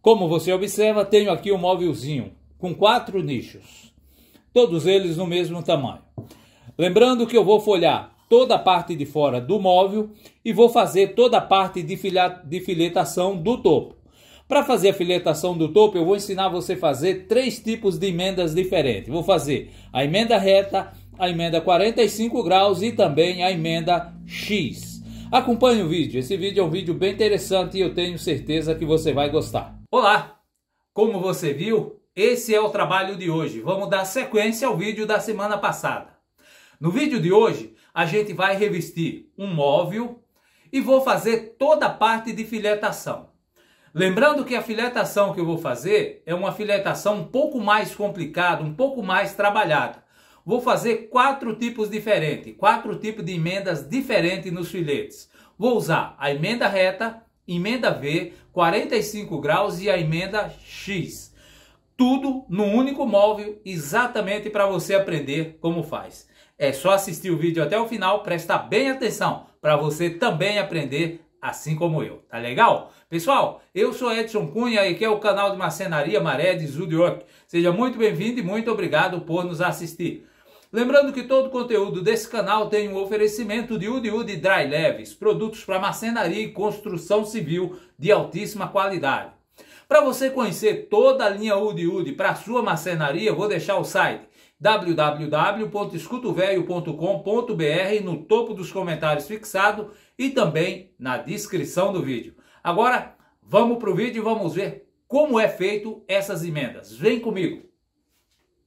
Como você observa, tenho aqui um móvelzinho com quatro nichos, todos eles no mesmo tamanho. Lembrando que eu vou folhar toda a parte de fora do móvel e vou fazer toda a parte de, filha, de filetação do topo. Para fazer a filetação do topo, eu vou ensinar você a fazer três tipos de emendas diferentes. Vou fazer a emenda reta, a emenda 45 graus e também a emenda X. Acompanhe o vídeo, esse vídeo é um vídeo bem interessante e eu tenho certeza que você vai gostar. Olá! Como você viu, esse é o trabalho de hoje. Vamos dar sequência ao vídeo da semana passada. No vídeo de hoje, a gente vai revestir um móvel e vou fazer toda a parte de filetação. Lembrando que a filetação que eu vou fazer é uma filetação um pouco mais complicada, um pouco mais trabalhada. Vou fazer quatro tipos diferentes, quatro tipos de emendas diferentes nos filetes. Vou usar a emenda reta, emenda V, 45 graus e a emenda X. Tudo no único móvel, exatamente para você aprender como faz. É só assistir o vídeo até o final, prestar bem atenção para você também aprender assim como eu, tá legal? Pessoal, eu sou Edson Cunha e aqui é o canal de Macenaria Maré de Zudiork. Seja muito bem-vindo e muito obrigado por nos assistir. Lembrando que todo o conteúdo desse canal tem um oferecimento de Udi Udi Dry Leves, produtos para marcenaria e construção civil de altíssima qualidade. Para você conhecer toda a linha Udi Udi para sua marcenaria, vou deixar o site www.escutovelho.com.br no topo dos comentários fixado e também na descrição do vídeo. Agora, vamos para o vídeo e vamos ver como é feito essas emendas. Vem comigo!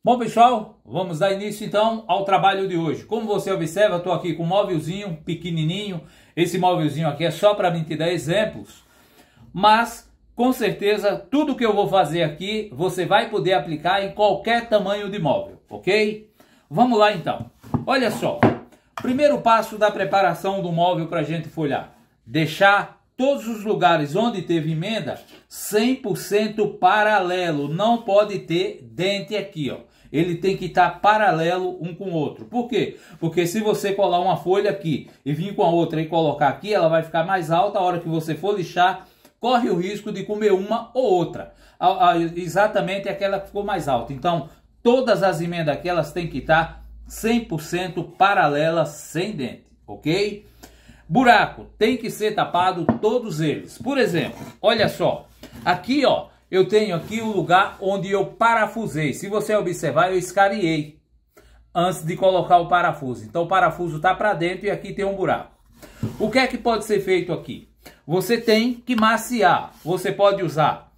Bom, pessoal, vamos dar início então ao trabalho de hoje. Como você observa, estou aqui com um móvelzinho pequenininho. Esse móvelzinho aqui é só para me te dar exemplos. Mas, com certeza, tudo que eu vou fazer aqui, você vai poder aplicar em qualquer tamanho de móvel, ok? Vamos lá então. Olha só, primeiro passo da preparação do móvel para a gente folhar. Deixar todos os lugares onde teve emenda, 100% paralelo, não pode ter dente aqui, ó ele tem que estar tá paralelo um com o outro. Por quê? Porque se você colar uma folha aqui e vir com a outra e colocar aqui, ela vai ficar mais alta a hora que você for lixar, corre o risco de comer uma ou outra. A, a, exatamente é aquela que ficou mais alta. Então, todas as emendas aqui, elas têm que estar tá 100% paralelas, sem dente, ok? Buraco, tem que ser tapado todos eles. Por exemplo, olha só, aqui ó, eu tenho aqui o lugar onde eu parafusei. Se você observar, eu escariei antes de colocar o parafuso. Então o parafuso está para dentro e aqui tem um buraco. O que é que pode ser feito aqui? Você tem que maciar. Você pode usar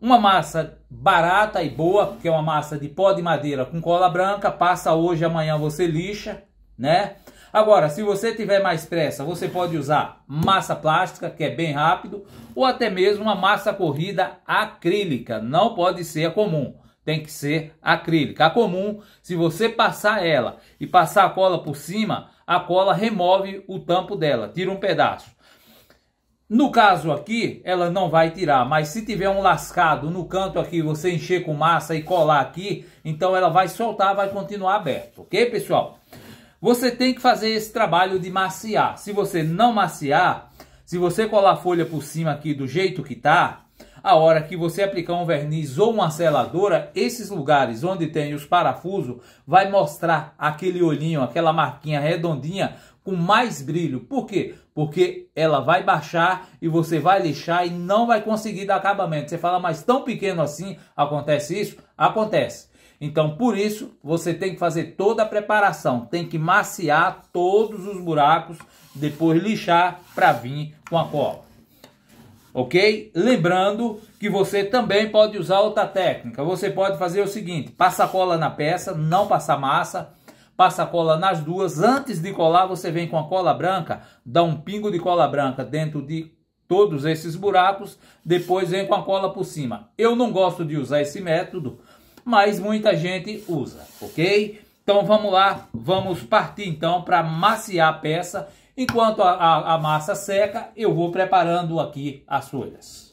uma massa barata e boa, que é uma massa de pó de madeira com cola branca. Passa hoje, amanhã você lixa, né? Agora, se você tiver mais pressa, você pode usar massa plástica, que é bem rápido, ou até mesmo uma massa corrida acrílica. Não pode ser a comum, tem que ser acrílica. A comum, se você passar ela e passar a cola por cima, a cola remove o tampo dela, tira um pedaço. No caso aqui, ela não vai tirar, mas se tiver um lascado no canto aqui, você encher com massa e colar aqui, então ela vai soltar, vai continuar aberto, ok pessoal? Você tem que fazer esse trabalho de maciar. Se você não maciar, se você colar a folha por cima aqui do jeito que tá, a hora que você aplicar um verniz ou uma seladora, esses lugares onde tem os parafusos, vai mostrar aquele olhinho, aquela marquinha redondinha com mais brilho. Por quê? Porque ela vai baixar e você vai lixar e não vai conseguir dar acabamento. Você fala, mas tão pequeno assim, acontece isso? Acontece. Então, por isso, você tem que fazer toda a preparação, tem que maciar todos os buracos, depois lixar para vir com a cola. Ok? Lembrando que você também pode usar outra técnica. Você pode fazer o seguinte, passa cola na peça, não passa massa, passa cola nas duas. Antes de colar, você vem com a cola branca, dá um pingo de cola branca dentro de todos esses buracos, depois vem com a cola por cima. Eu não gosto de usar esse método, mas muita gente usa, ok? Então vamos lá, vamos partir então para maciar a peça. Enquanto a, a, a massa seca, eu vou preparando aqui as folhas.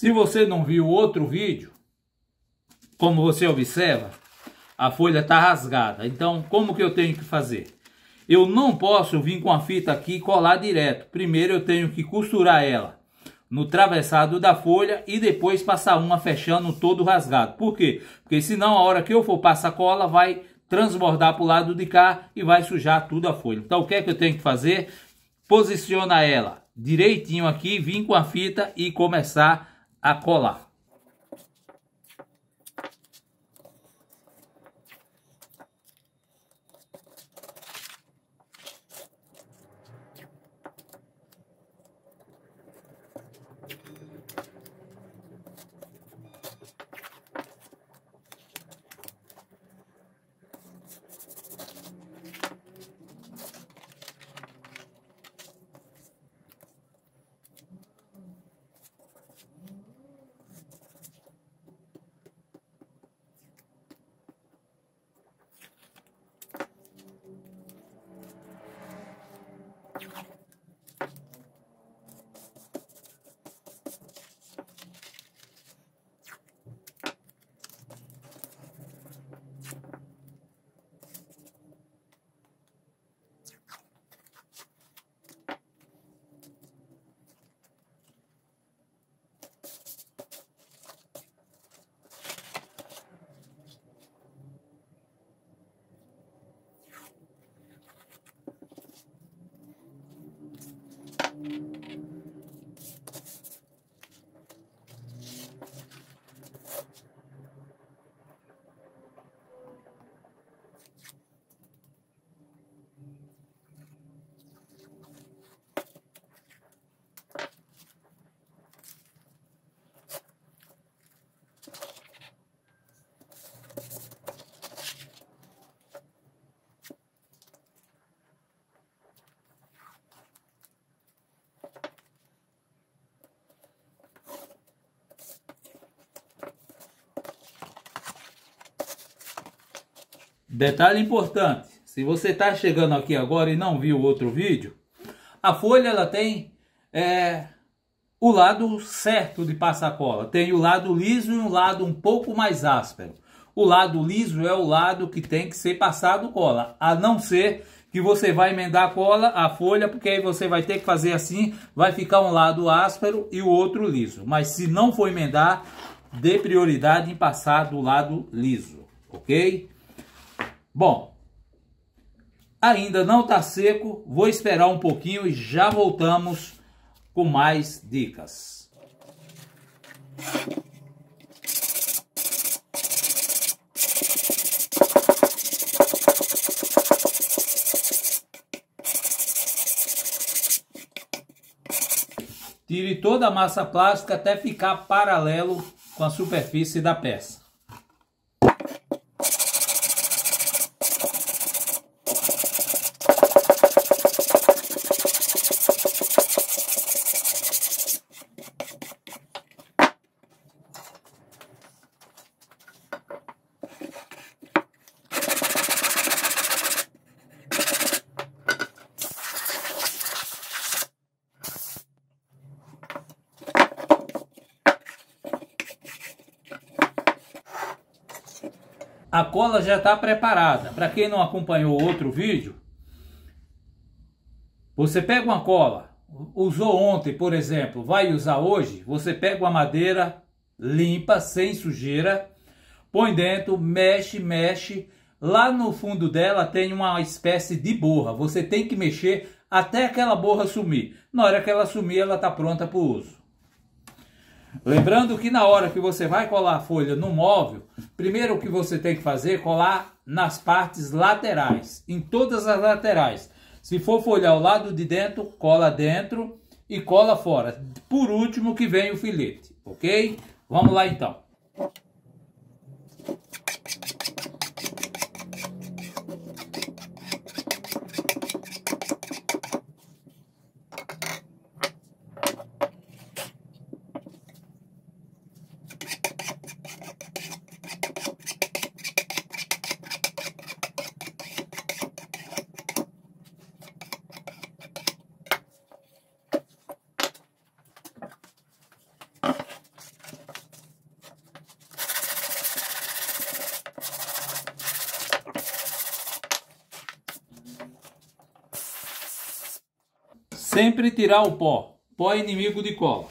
Se você não viu outro vídeo, como você observa, a folha está rasgada. Então, como que eu tenho que fazer? Eu não posso vir com a fita aqui e colar direto. Primeiro eu tenho que costurar ela no travessado da folha e depois passar uma fechando todo rasgado. Por quê? Porque senão a hora que eu for passar cola vai transbordar para o lado de cá e vai sujar tudo a folha. Então o que é que eu tenho que fazer? Posiciona ela direitinho aqui, vir com a fita e começar a colar. Detalhe importante, se você está chegando aqui agora e não viu outro vídeo, a folha ela tem é, o lado certo de passar cola. Tem o lado liso e um lado um pouco mais áspero. O lado liso é o lado que tem que ser passado cola, a não ser que você vai emendar a cola, a folha, porque aí você vai ter que fazer assim, vai ficar um lado áspero e o outro liso. Mas se não for emendar, dê prioridade em passar do lado liso, ok? Bom, ainda não está seco, vou esperar um pouquinho e já voltamos com mais dicas. Tire toda a massa plástica até ficar paralelo com a superfície da peça. a cola já está preparada. Para quem não acompanhou outro vídeo, você pega uma cola, usou ontem, por exemplo, vai usar hoje, você pega uma madeira limpa, sem sujeira, põe dentro, mexe, mexe, lá no fundo dela tem uma espécie de borra, você tem que mexer até aquela borra sumir. Na hora que ela sumir, ela está pronta para o uso. Lembrando que na hora que você vai colar a folha no móvel, primeiro o que você tem que fazer é colar nas partes laterais, em todas as laterais. Se for folhar o lado de dentro, cola dentro e cola fora. Por último que vem o filete, ok? Vamos lá então. Sempre tirar o pó. Pó é inimigo de cola.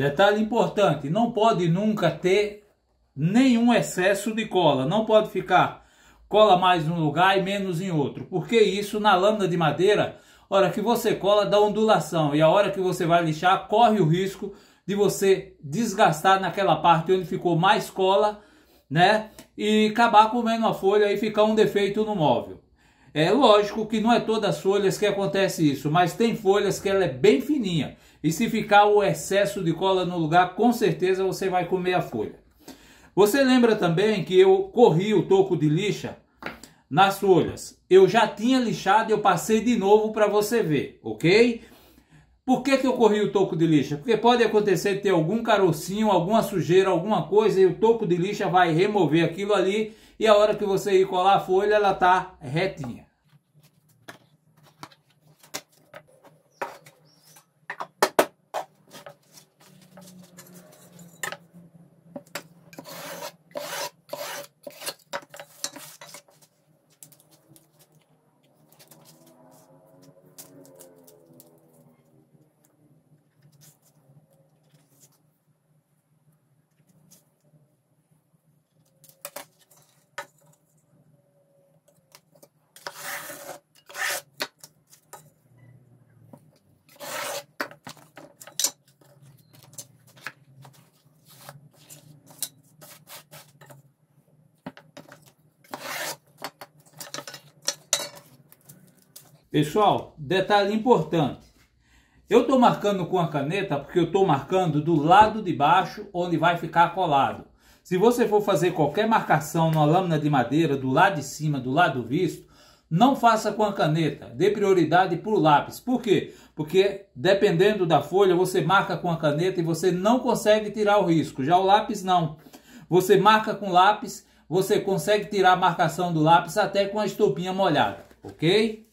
Detalhe importante, não pode nunca ter nenhum excesso de cola. Não pode ficar cola mais em um lugar e menos em outro. Porque isso na lâmina de madeira, hora que você cola dá ondulação e a hora que você vai lixar corre o risco de você desgastar naquela parte onde ficou mais cola, né? E acabar comendo a folha e ficar um defeito no móvel. É lógico que não é todas as folhas que acontece isso, mas tem folhas que ela é bem fininha e se ficar o excesso de cola no lugar, com certeza você vai comer a folha. Você lembra também que eu corri o toco de lixa nas folhas. Eu já tinha lixado, eu passei de novo para você ver, ok? Por que, que eu corri o toco de lixa? Porque pode acontecer de ter algum carocinho, alguma sujeira, alguma coisa, e o toco de lixa vai remover aquilo ali, e a hora que você ir colar a folha, ela tá retinha. Pessoal, detalhe importante. Eu estou marcando com a caneta porque eu estou marcando do lado de baixo onde vai ficar colado. Se você for fazer qualquer marcação numa lâmina de madeira do lado de cima, do lado visto, não faça com a caneta, dê prioridade para o lápis. Por quê? Porque dependendo da folha, você marca com a caneta e você não consegue tirar o risco. Já o lápis não. Você marca com lápis, você consegue tirar a marcação do lápis até com a estopinha molhada, ok?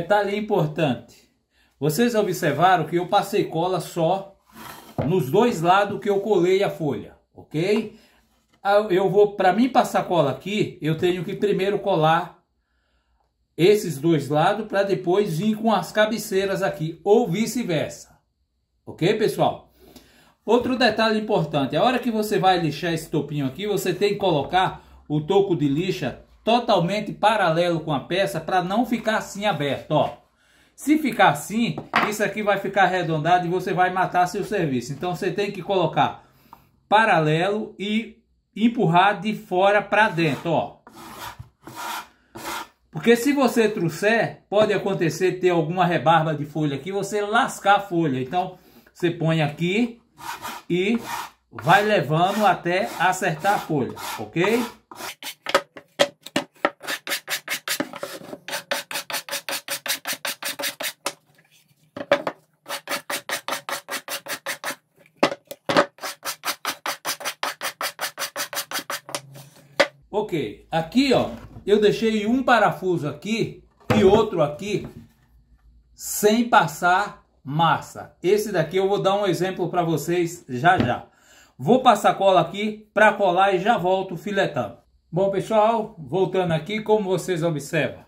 Detalhe importante. Vocês observaram que eu passei cola só nos dois lados que eu colei a folha, ok? Ah, eu vou, para mim passar cola aqui, eu tenho que primeiro colar esses dois lados para depois vir com as cabeceiras aqui, ou vice-versa. Ok, pessoal? Outro detalhe importante, a hora que você vai lixar esse topinho aqui, você tem que colocar o toco de lixa totalmente paralelo com a peça para não ficar assim aberto, ó. Se ficar assim, isso aqui vai ficar arredondado e você vai matar seu serviço. Então você tem que colocar paralelo e empurrar de fora para dentro, ó. Porque se você trouxer, pode acontecer ter alguma rebarba de folha aqui, você lascar a folha. Então você põe aqui e vai levando até acertar a folha, ok? Aqui, ó, eu deixei um parafuso aqui e outro aqui sem passar massa. Esse daqui eu vou dar um exemplo para vocês já já. Vou passar cola aqui para colar e já volto filetando. Bom, pessoal, voltando aqui, como vocês observam,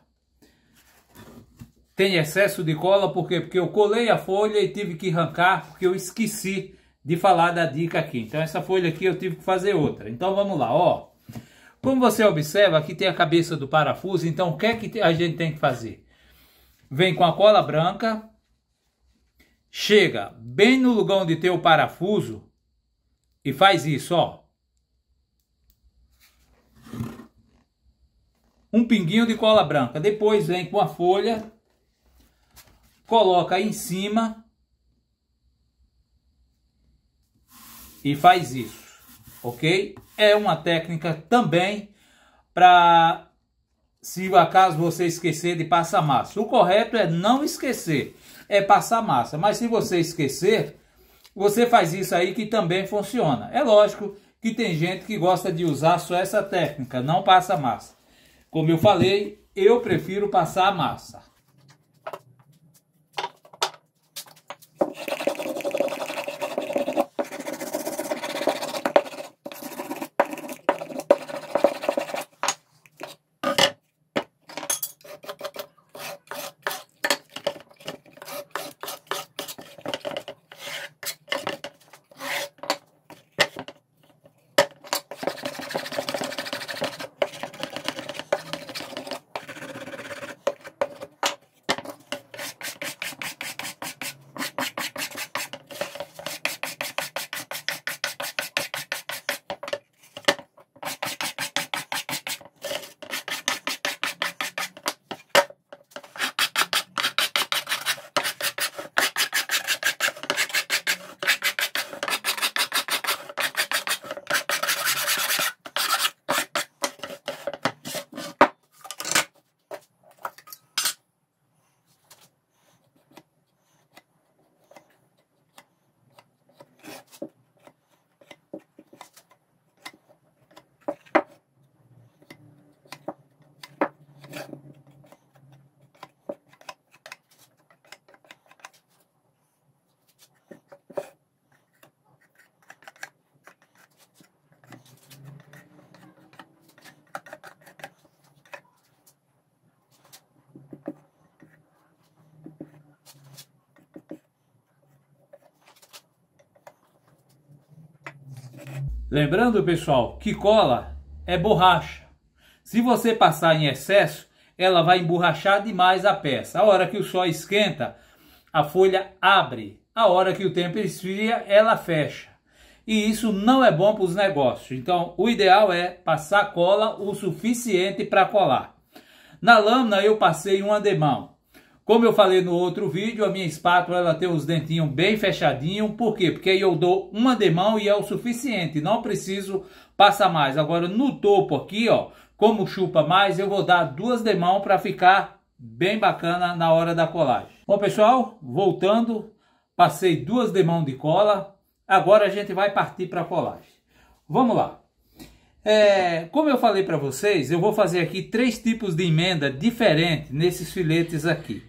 tem excesso de cola, por quê? Porque eu colei a folha e tive que arrancar, porque eu esqueci de falar da dica aqui. Então, essa folha aqui eu tive que fazer outra. Então, vamos lá, ó. Como você observa, aqui tem a cabeça do parafuso, então o que é que a gente tem que fazer? Vem com a cola branca, chega bem no lugar onde tem o parafuso e faz isso, ó. Um pinguinho de cola branca. Depois vem com a folha, coloca em cima e faz isso ok? É uma técnica também para se acaso você esquecer de passar massa. O correto é não esquecer, é passar massa. Mas se você esquecer, você faz isso aí que também funciona. É lógico que tem gente que gosta de usar só essa técnica, não passa massa. Como eu falei, eu prefiro passar massa. Lembrando, pessoal, que cola é borracha. Se você passar em excesso, ela vai emborrachar demais a peça. A hora que o sol esquenta, a folha abre. A hora que o tempo esfria, ela fecha. E isso não é bom para os negócios. Então, o ideal é passar cola o suficiente para colar. Na lâmina eu passei um andemão. Como eu falei no outro vídeo, a minha espátula ela tem os dentinhos bem fechadinhos. Por quê? Porque aí eu dou uma demão e é o suficiente. Não preciso passar mais. Agora no topo aqui, ó, como chupa mais, eu vou dar duas demão para ficar bem bacana na hora da colagem. Bom pessoal, voltando, passei duas demão de cola. Agora a gente vai partir para a colagem. Vamos lá. É, como eu falei para vocês, eu vou fazer aqui três tipos de emenda diferentes nesses filetes aqui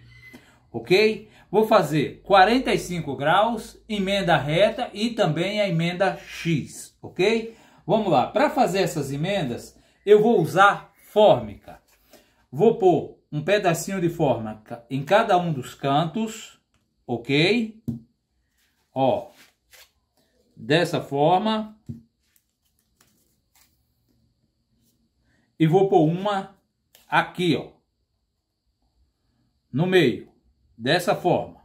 ok? Vou fazer 45 graus, emenda reta e também a emenda X, ok? Vamos lá, para fazer essas emendas, eu vou usar fórmica. Vou pôr um pedacinho de fórmica em cada um dos cantos, ok? Ó, dessa forma. E vou pôr uma aqui, ó, no meio dessa forma.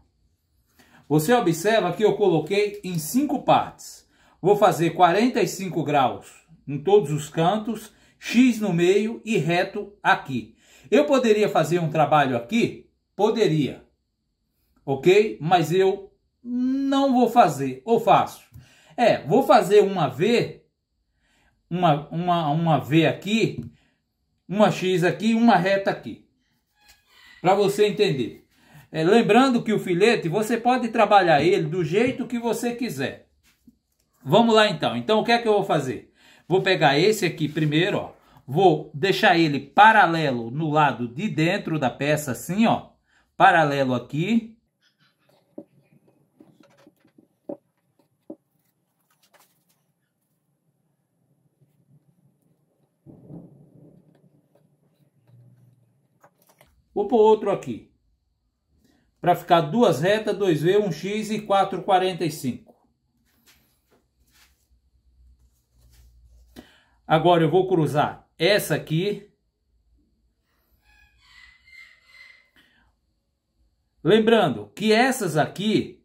Você observa que eu coloquei em cinco partes. Vou fazer 45 graus em todos os cantos, X no meio e reto aqui. Eu poderia fazer um trabalho aqui? Poderia, ok? Mas eu não vou fazer, ou faço? É, vou fazer uma V, uma, uma, uma V aqui, uma X aqui, uma reta aqui, para você entender. É, lembrando que o filete, você pode trabalhar ele do jeito que você quiser. Vamos lá então. Então o que é que eu vou fazer? Vou pegar esse aqui primeiro, ó. Vou deixar ele paralelo no lado de dentro da peça, assim, ó. Paralelo aqui. Vou pôr outro aqui para ficar duas retas, 2V, 1X e 4,45. Agora eu vou cruzar essa aqui. Lembrando que essas aqui,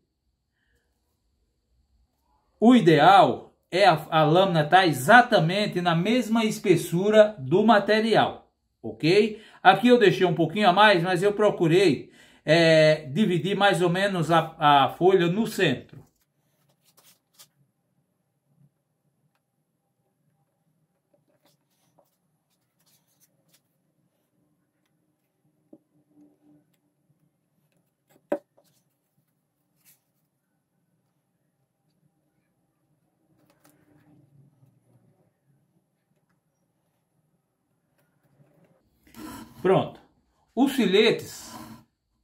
o ideal é a, a lâmina estar tá exatamente na mesma espessura do material, ok? Aqui eu deixei um pouquinho a mais, mas eu procurei é, dividir mais ou menos a, a folha no centro. Pronto. Os filetes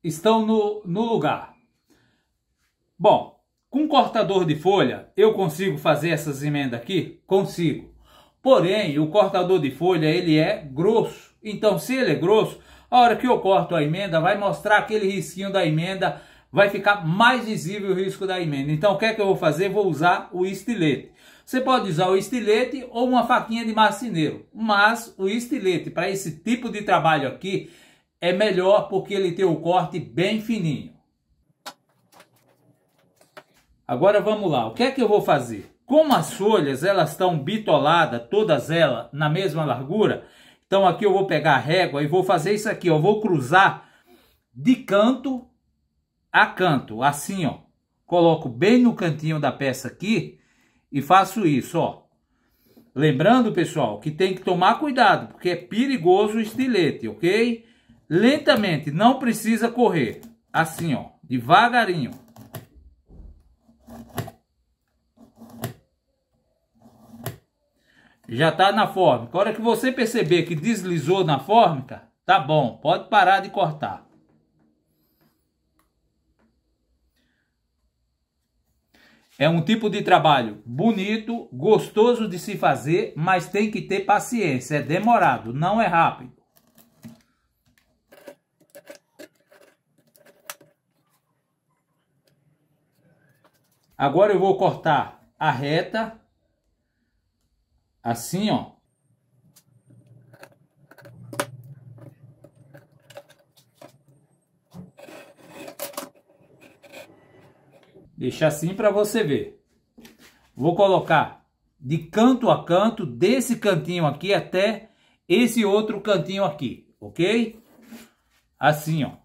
estão no, no lugar. Bom, com cortador de folha, eu consigo fazer essas emendas aqui? Consigo. Porém, o cortador de folha, ele é grosso. Então, se ele é grosso, a hora que eu corto a emenda, vai mostrar aquele risquinho da emenda, vai ficar mais visível o risco da emenda. Então, o que é que eu vou fazer? Vou usar o estilete. Você pode usar o estilete ou uma faquinha de marceneiro, mas o estilete para esse tipo de trabalho aqui é melhor porque ele tem o corte bem fininho. Agora vamos lá, o que é que eu vou fazer? Como as folhas elas estão bitoladas, todas elas na mesma largura, então aqui eu vou pegar a régua e vou fazer isso aqui, ó, vou cruzar de canto a canto, assim ó. Coloco bem no cantinho da peça aqui e faço isso, ó. Lembrando, pessoal, que tem que tomar cuidado, porque é perigoso o estilete, ok? lentamente, não precisa correr. Assim, ó, devagarinho. Já tá na fórmica. A hora que você perceber que deslizou na fórmica, tá bom, pode parar de cortar. É um tipo de trabalho bonito, gostoso de se fazer, mas tem que ter paciência. É demorado, não é rápido. Agora eu vou cortar a reta, assim, ó. Deixar assim para você ver. Vou colocar de canto a canto, desse cantinho aqui até esse outro cantinho aqui, ok? Assim, ó.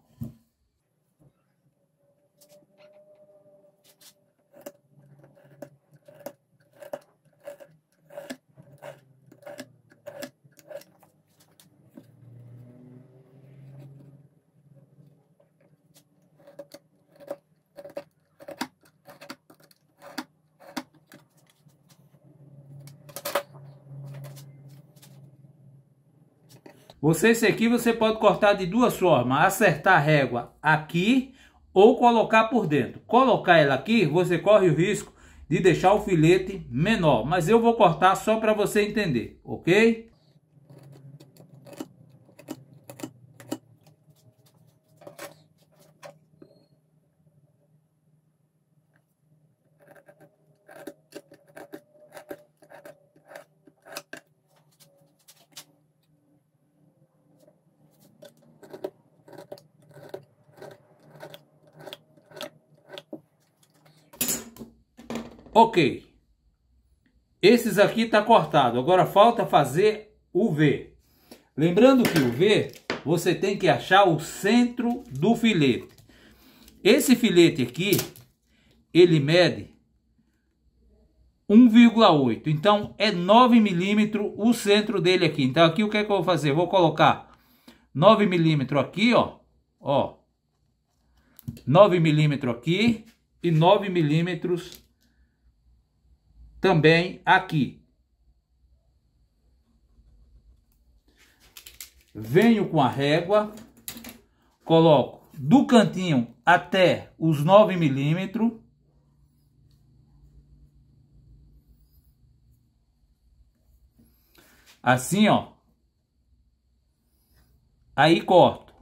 Você, esse aqui, você pode cortar de duas formas. Acertar a régua aqui ou colocar por dentro. Colocar ela aqui, você corre o risco de deixar o filete menor. Mas eu vou cortar só para você entender, ok? Ok. Esses aqui está cortado. Agora falta fazer o V. Lembrando que o V, você tem que achar o centro do filete. Esse filete aqui, ele mede 1,8. Então, é 9 milímetros o centro dele aqui. Então, aqui o que é que eu vou fazer? Eu vou colocar 9 milímetros aqui, ó. Ó. 9 milímetros aqui e 9 milímetros também aqui. Venho com a régua, coloco do cantinho até os 9 milímetros. Assim, ó. Aí corto.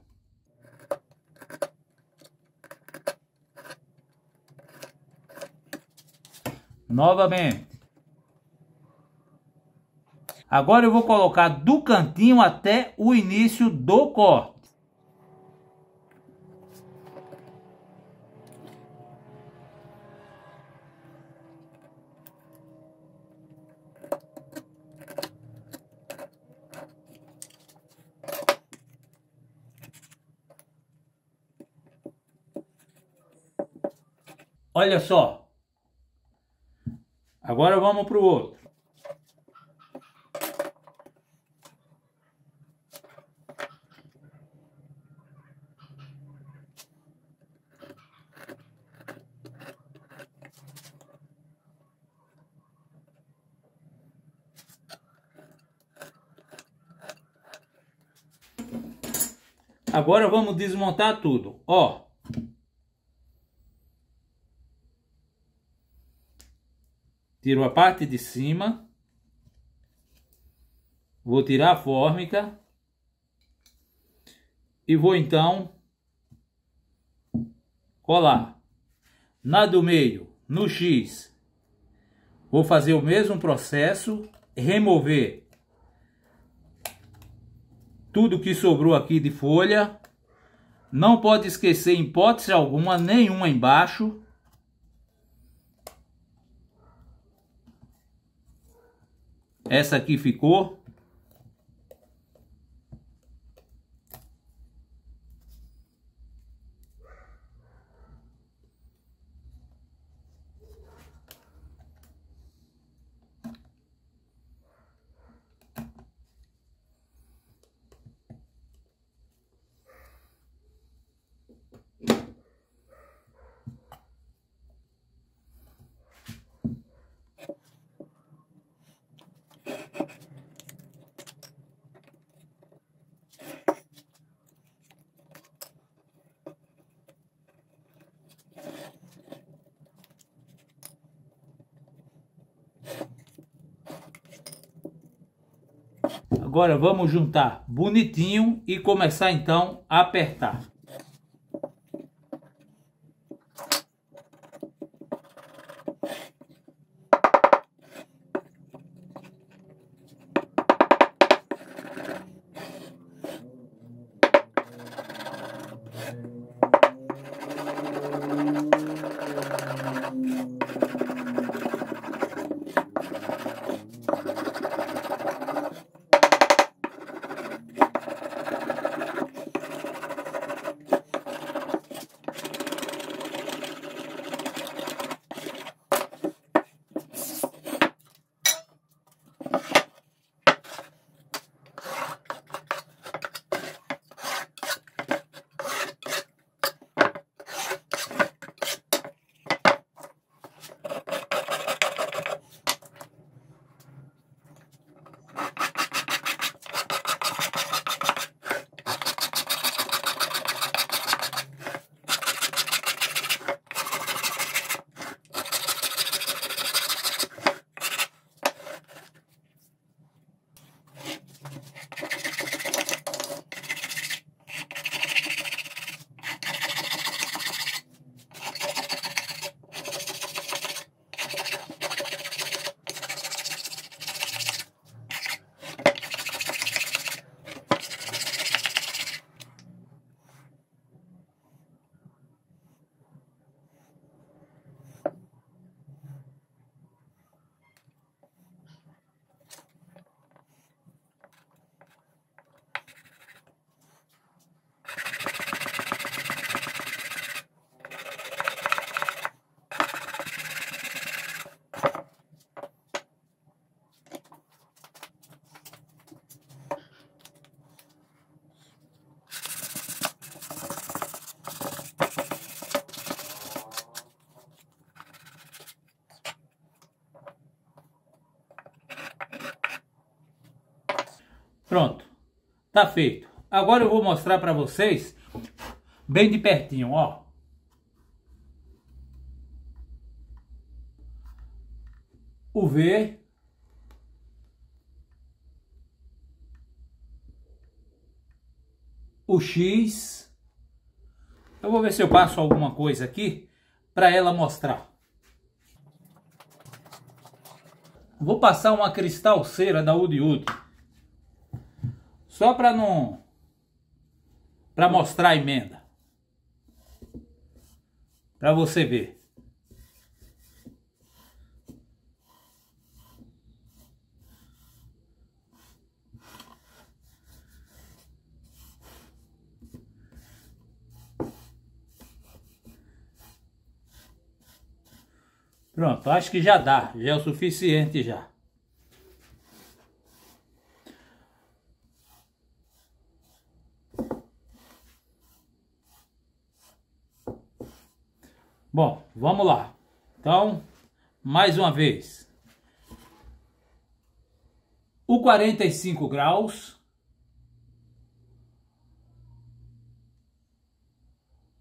Novamente. Agora eu vou colocar do cantinho até o início do corte. Olha só. Agora vamos para o outro. Agora vamos desmontar tudo. Ó. Tiro a parte de cima. Vou tirar a fórmica. E vou então colar. Na do meio, no X, vou fazer o mesmo processo, remover tudo que sobrou aqui de folha. Não pode esquecer, em hipótese alguma, nenhuma embaixo. Essa aqui ficou. Agora vamos juntar bonitinho e começar então a apertar. Pronto, tá feito. Agora eu vou mostrar para vocês bem de pertinho, ó. O V o X. Eu vou ver se eu passo alguma coisa aqui para ela mostrar. Vou passar uma cristalceira da Udiud. Só para não para mostrar a emenda. Para você ver. Pronto, acho que já dá, já é o suficiente já. Bom, vamos lá. Então, mais uma vez. O 45 graus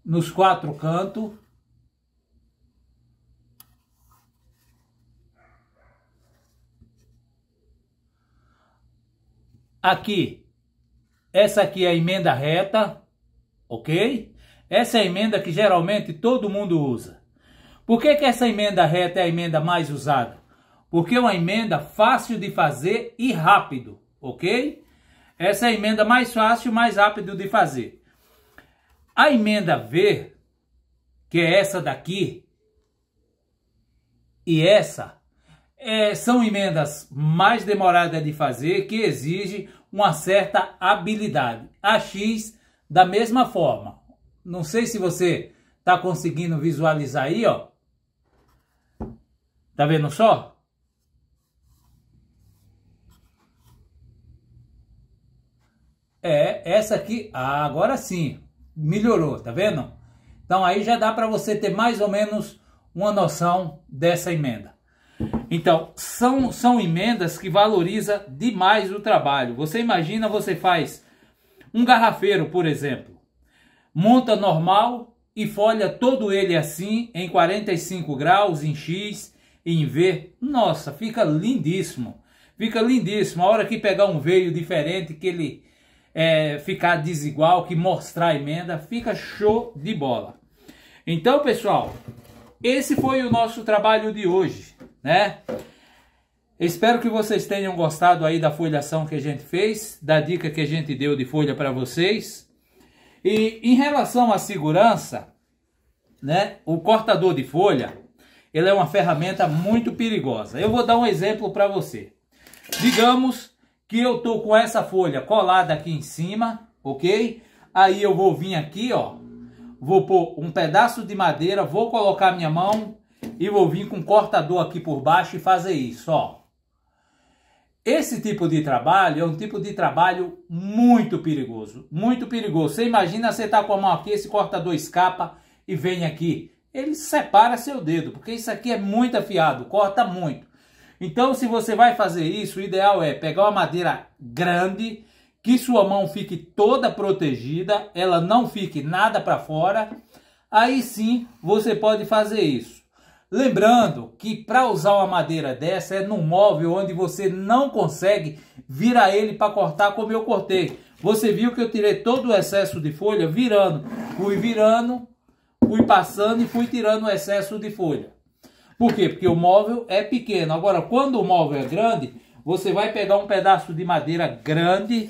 nos quatro cantos. Aqui, essa aqui é a emenda reta, ok? Essa é a emenda que geralmente todo mundo usa. Por que, que essa emenda reta é a emenda mais usada? Porque é uma emenda fácil de fazer e rápido, ok? Essa é a emenda mais fácil e mais rápido de fazer. A emenda V, que é essa daqui, e essa, é, são emendas mais demoradas de fazer que exigem uma certa habilidade. A X da mesma forma. Não sei se você tá conseguindo visualizar aí, ó. Tá vendo só? É, essa aqui, ah, agora sim, melhorou, tá vendo? Então aí já dá para você ter mais ou menos uma noção dessa emenda. Então, são, são emendas que valoriza demais o trabalho. Você imagina, você faz um garrafeiro, por exemplo monta normal e folha todo ele assim em 45 graus, em X, em V. Nossa, fica lindíssimo. Fica lindíssimo. A hora que pegar um veio diferente, que ele é, ficar desigual, que mostrar a emenda, fica show de bola. Então, pessoal, esse foi o nosso trabalho de hoje, né? Espero que vocês tenham gostado aí da folhação que a gente fez, da dica que a gente deu de folha para vocês. E em relação à segurança, né, o cortador de folha, ele é uma ferramenta muito perigosa. Eu vou dar um exemplo para você. Digamos que eu tô com essa folha colada aqui em cima, ok? Aí eu vou vir aqui, ó, vou pôr um pedaço de madeira, vou colocar minha mão e vou vir com o cortador aqui por baixo e fazer isso, ó. Esse tipo de trabalho é um tipo de trabalho muito perigoso, muito perigoso. Você imagina você tá com a mão aqui, esse cortador escapa e vem aqui. Ele separa seu dedo, porque isso aqui é muito afiado, corta muito. Então, se você vai fazer isso, o ideal é pegar uma madeira grande, que sua mão fique toda protegida, ela não fique nada para fora. Aí sim, você pode fazer isso. Lembrando que para usar uma madeira dessa é num móvel onde você não consegue virar ele para cortar como eu cortei. Você viu que eu tirei todo o excesso de folha virando. Fui virando, fui passando e fui tirando o excesso de folha. Por quê? Porque o móvel é pequeno. Agora, quando o móvel é grande, você vai pegar um pedaço de madeira grande,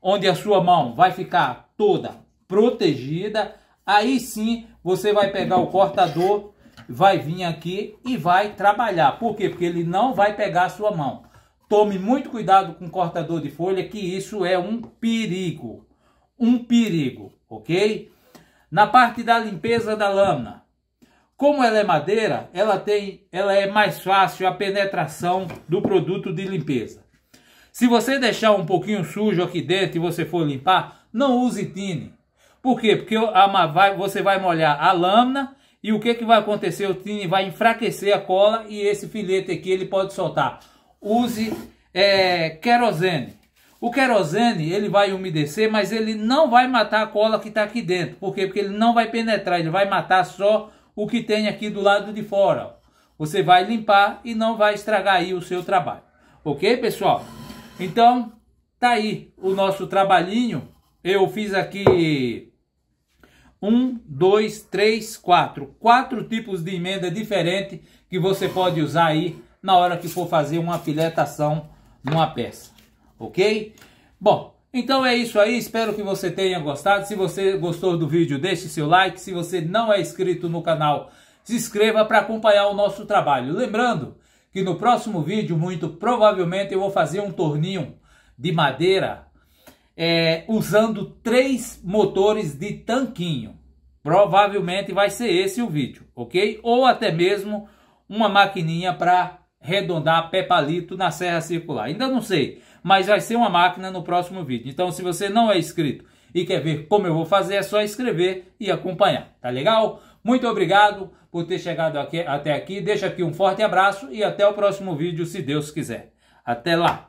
onde a sua mão vai ficar toda protegida. Aí sim, você vai pegar o cortador vai vir aqui e vai trabalhar. Por quê? Porque ele não vai pegar a sua mão. Tome muito cuidado com cortador de folha, que isso é um perigo. Um perigo, ok? Na parte da limpeza da lâmina. Como ela é madeira, ela, tem, ela é mais fácil a penetração do produto de limpeza. Se você deixar um pouquinho sujo aqui dentro e você for limpar, não use tine. Por quê? Porque você vai molhar a lâmina e o que, que vai acontecer? O tine vai enfraquecer a cola e esse filete aqui ele pode soltar. Use é, querosene. O querosene ele vai umedecer, mas ele não vai matar a cola que está aqui dentro. Por quê? Porque ele não vai penetrar, ele vai matar só o que tem aqui do lado de fora. Você vai limpar e não vai estragar aí o seu trabalho. Ok, pessoal? Então, tá aí o nosso trabalhinho. Eu fiz aqui um, dois, três, quatro. Quatro tipos de emenda diferente que você pode usar aí na hora que for fazer uma filetação numa peça. Ok? Bom, então é isso aí, espero que você tenha gostado. Se você gostou do vídeo, deixe seu like. Se você não é inscrito no canal, se inscreva para acompanhar o nosso trabalho. Lembrando que no próximo vídeo, muito provavelmente, eu vou fazer um torninho de madeira é, usando três motores de tanquinho. Provavelmente vai ser esse o vídeo, ok? Ou até mesmo uma maquininha para arredondar pepalito na serra circular. Ainda não sei, mas vai ser uma máquina no próximo vídeo. Então, se você não é inscrito e quer ver como eu vou fazer, é só inscrever e acompanhar, tá legal? Muito obrigado por ter chegado aqui, até aqui. Deixa aqui um forte abraço e até o próximo vídeo, se Deus quiser. Até lá!